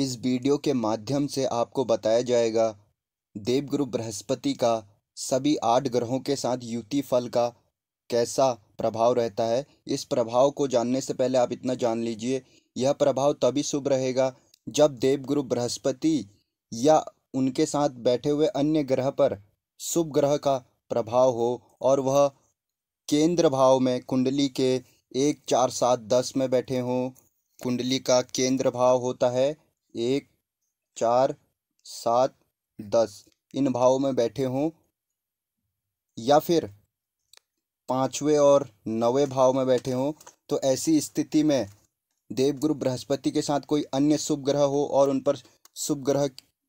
इस वीडियो के माध्यम से आपको बताया जाएगा देवगुरु बृहस्पति का सभी आठ ग्रहों के साथ युति फल का कैसा प्रभाव रहता है इस प्रभाव को जानने से पहले आप इतना जान लीजिए यह प्रभाव तभी शुभ रहेगा जब देवगुरु बृहस्पति या उनके साथ बैठे हुए अन्य ग्रह पर शुभ ग्रह का प्रभाव हो और वह केंद्र भाव में कुंडली के एक चार सात दस में बैठे हों कुंडली का केंद्र भाव होता है एक चार सात दस इन भावों में बैठे हों या फिर पाँचवें और नवे भाव में बैठे हों तो ऐसी स्थिति में देवगुरु बृहस्पति के साथ कोई अन्य शुभ ग्रह हो और उन पर शुभ ग्रह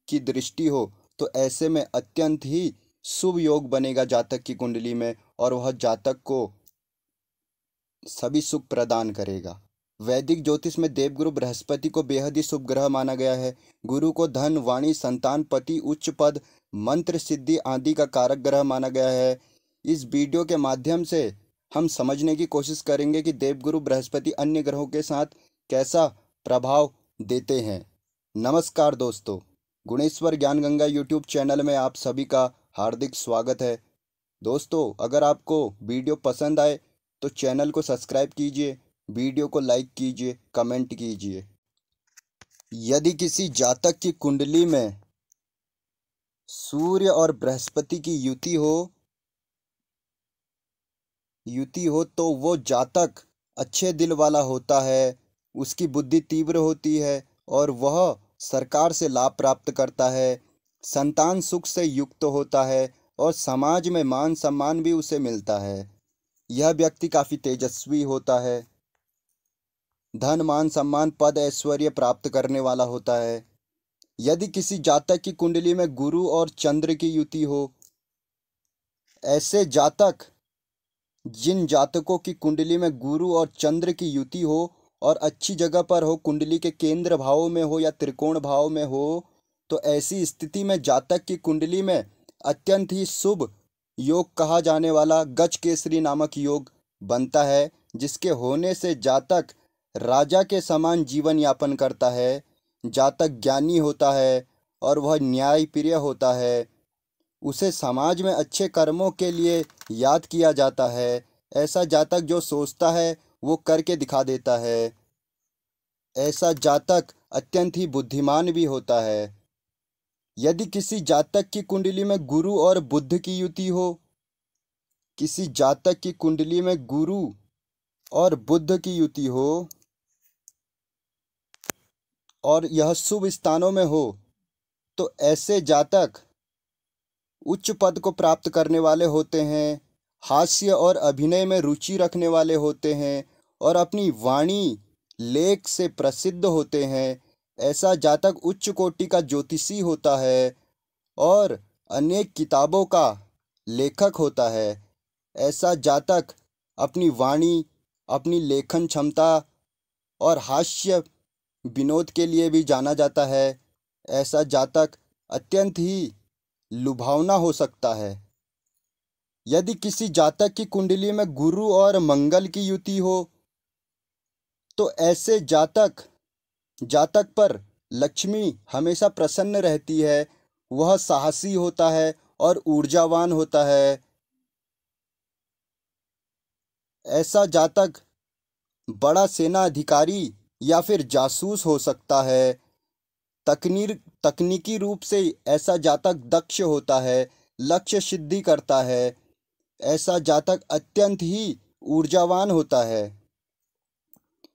की दृष्टि हो तो ऐसे में अत्यंत ही शुभ योग बनेगा जातक की कुंडली में और वह जातक को सभी सुख प्रदान करेगा वैदिक ज्योतिष में देवगुरु बृहस्पति को बेहद ही शुभ ग्रह माना गया है गुरु को धन वाणी संतान पति उच्च पद मंत्र सिद्धि आदि का कारक ग्रह माना गया है इस वीडियो के माध्यम से हम समझने की कोशिश करेंगे कि देवगुरु बृहस्पति अन्य ग्रहों के साथ कैसा प्रभाव देते हैं नमस्कार दोस्तों गुणेश्वर ज्ञान गंगा यूट्यूब चैनल में आप सभी का हार्दिक स्वागत है दोस्तों अगर आपको वीडियो पसंद आए तो चैनल को सब्सक्राइब कीजिए वीडियो को लाइक कीजिए कमेंट कीजिए यदि किसी जातक की कुंडली में सूर्य और बृहस्पति की युति हो युति हो तो वो जातक अच्छे दिल वाला होता है उसकी बुद्धि तीव्र होती है और वह सरकार से लाभ प्राप्त करता है संतान सुख से युक्त होता है और समाज में मान सम्मान भी उसे मिलता है यह व्यक्ति काफ़ी तेजस्वी होता है धन मान सम्मान पद ऐश्वर्य प्राप्त करने वाला होता है यदि किसी जातक की कुंडली में गुरु और चंद्र की युति हो ऐसे जातक जिन जातकों की कुंडली में गुरु और चंद्र की युति हो और अच्छी जगह पर हो कुंडली के केंद्र भाव में हो या त्रिकोण भाव में हो तो ऐसी स्थिति में जातक की कुंडली में अत्यंत ही शुभ योग कहा जाने वाला गज केसरी नामक योग बनता है जिसके होने से जातक राजा के समान जीवन यापन करता है जातक ज्ञानी होता है और वह न्यायप्रिय होता है उसे समाज में अच्छे कर्मों के लिए याद किया जाता है ऐसा जातक जो सोचता है वो करके दिखा देता है ऐसा जातक अत्यंत ही बुद्धिमान भी होता है यदि किसी जातक की कुंडली में गुरु और बुद्ध की युति हो किसी जातक की कुंडली में गुरु और बुद्ध की युति हो और यह शुभ स्थानों में हो तो ऐसे जातक उच्च पद को प्राप्त करने वाले होते हैं हास्य और अभिनय में रुचि रखने वाले होते हैं और अपनी वाणी लेख से प्रसिद्ध होते हैं ऐसा जातक उच्च कोटि का ज्योतिषी होता है और अनेक किताबों का लेखक होता है ऐसा जातक अपनी वाणी अपनी लेखन क्षमता और हास्य विनोद के लिए भी जाना जाता है ऐसा जातक अत्यंत ही लुभावना हो सकता है यदि किसी जातक की कुंडली में गुरु और मंगल की युति हो तो ऐसे जातक जातक पर लक्ष्मी हमेशा प्रसन्न रहती है वह साहसी होता है और ऊर्जावान होता है ऐसा जातक बड़ा सेना अधिकारी या फिर जासूस हो सकता है तकनीर तकनीकी रूप से ऐसा जातक दक्ष होता है लक्ष्य सिद्धि करता है ऐसा जातक अत्यंत ही ऊर्जावान होता है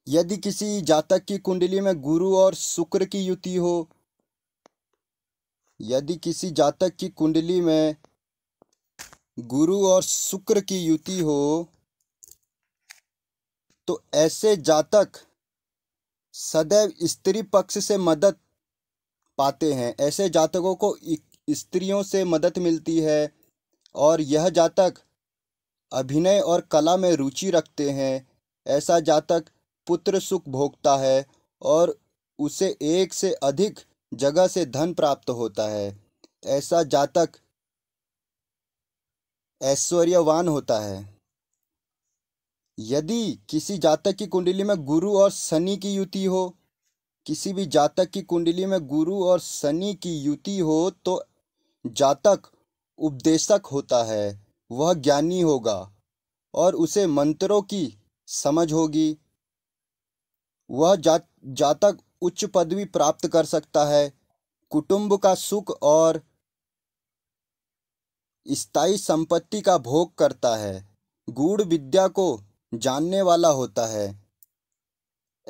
यदि किसी जातक की कुंडली में गुरु और शुक्र की युति हो यदि किसी जातक की कुंडली में गुरु और शुक्र की युति हो तो ऐसे जातक सदैव स्त्री पक्ष से मदद पाते हैं ऐसे जातकों को स्त्रियों से मदद मिलती है और यह जातक अभिनय और कला में रुचि रखते हैं ऐसा जातक पुत्र सुख भोगता है और उसे एक से अधिक जगह से धन प्राप्त होता है ऐसा जातक ऐश्वर्यवान होता है यदि किसी जातक की कुंडली में गुरु और शनि की युति हो किसी भी जातक की कुंडली में गुरु और शनि की युति हो तो जातक उपदेशक होता है वह ज्ञानी होगा और उसे मंत्रों की समझ होगी वह जा, जातक उच्च पदवी प्राप्त कर सकता है कुटुंब का सुख और स्थायी संपत्ति का भोग करता है गूढ़ विद्या को जानने वाला होता है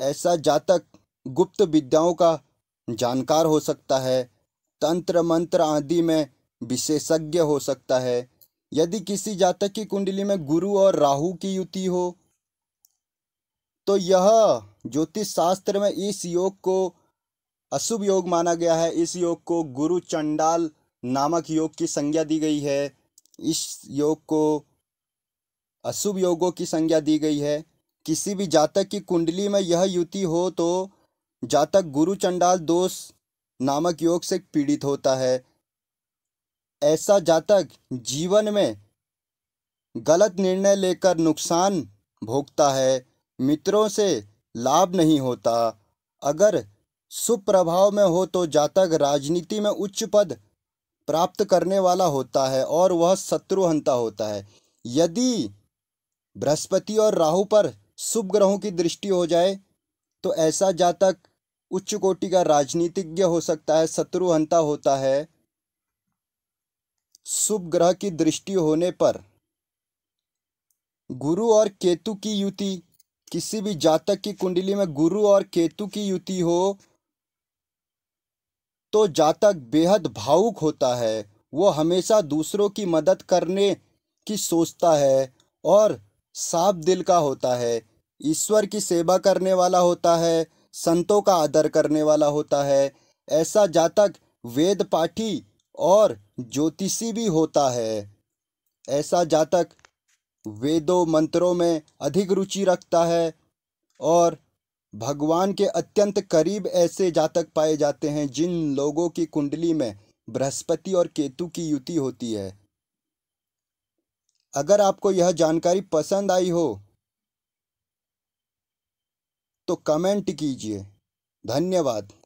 ऐसा जातक गुप्त विद्याओं का जानकार हो सकता है तंत्र मंत्र आदि में विशेषज्ञ हो सकता है यदि किसी जातक की कुंडली में गुरु और राहु की युति हो तो यह ज्योतिष शास्त्र में इस योग को अशुभ योग माना गया है इस योग को गुरु चंडाल नामक योग की संज्ञा दी गई है इस योग को अशुभ योगों की संज्ञा दी गई है किसी भी जातक की कुंडली में यह युति हो तो जातक गुरु चंडाल दोष नामक योग से पीड़ित होता है ऐसा जातक जीवन में गलत निर्णय लेकर नुकसान भोगता है मित्रों से लाभ नहीं होता अगर सुप्रभाव में हो तो जातक राजनीति में उच्च पद प्राप्त करने वाला होता है और वह शत्रुहंता होता है यदि बृहस्पति और राहु पर शुभ ग्रहों की दृष्टि हो जाए तो ऐसा जातक उच्च कोटि का राजनीतिज्ञ हो सकता है शत्रुहंता होता है शुभ ग्रह की दृष्टि होने पर गुरु और केतु की युति किसी भी जातक की कुंडली में गुरु और केतु की युति हो तो जातक बेहद भावुक होता है वो हमेशा दूसरों की मदद करने की सोचता है और साफ दिल का होता है ईश्वर की सेवा करने वाला होता है संतों का आदर करने वाला होता है ऐसा जातक वेद पाठी और ज्योतिषी भी होता है ऐसा जातक वेदों मंत्रों में अधिक रुचि रखता है और भगवान के अत्यंत करीब ऐसे जातक पाए जाते हैं जिन लोगों की कुंडली में बृहस्पति और केतु की युति होती है अगर आपको यह जानकारी पसंद आई हो तो कमेंट कीजिए धन्यवाद